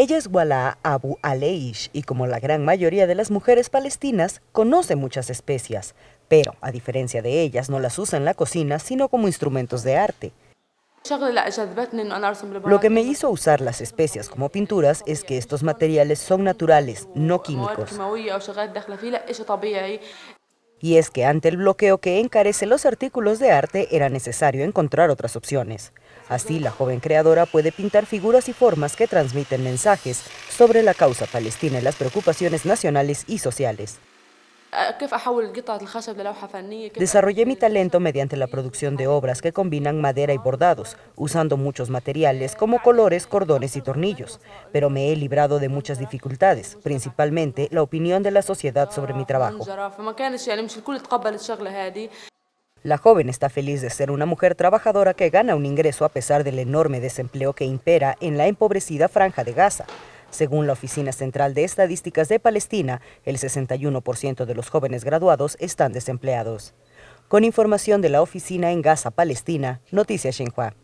Ella es Walaa Abu Aleish y como la gran mayoría de las mujeres palestinas, conoce muchas especias, pero a diferencia de ellas no las usa en la cocina sino como instrumentos de arte. Lo que me hizo usar las especias como pinturas es que estos materiales son naturales, no químicos. Y es que ante el bloqueo que encarece los artículos de arte era necesario encontrar otras opciones. Así, la joven creadora puede pintar figuras y formas que transmiten mensajes sobre la causa palestina y las preocupaciones nacionales y sociales. Desarrollé mi talento mediante la producción de obras que combinan madera y bordados, usando muchos materiales como colores, cordones y tornillos, pero me he librado de muchas dificultades, principalmente la opinión de la sociedad sobre mi trabajo. La joven está feliz de ser una mujer trabajadora que gana un ingreso a pesar del enorme desempleo que impera en la empobrecida franja de Gaza. Según la Oficina Central de Estadísticas de Palestina, el 61% de los jóvenes graduados están desempleados. Con información de la oficina en Gaza, Palestina, Noticias Xinhua.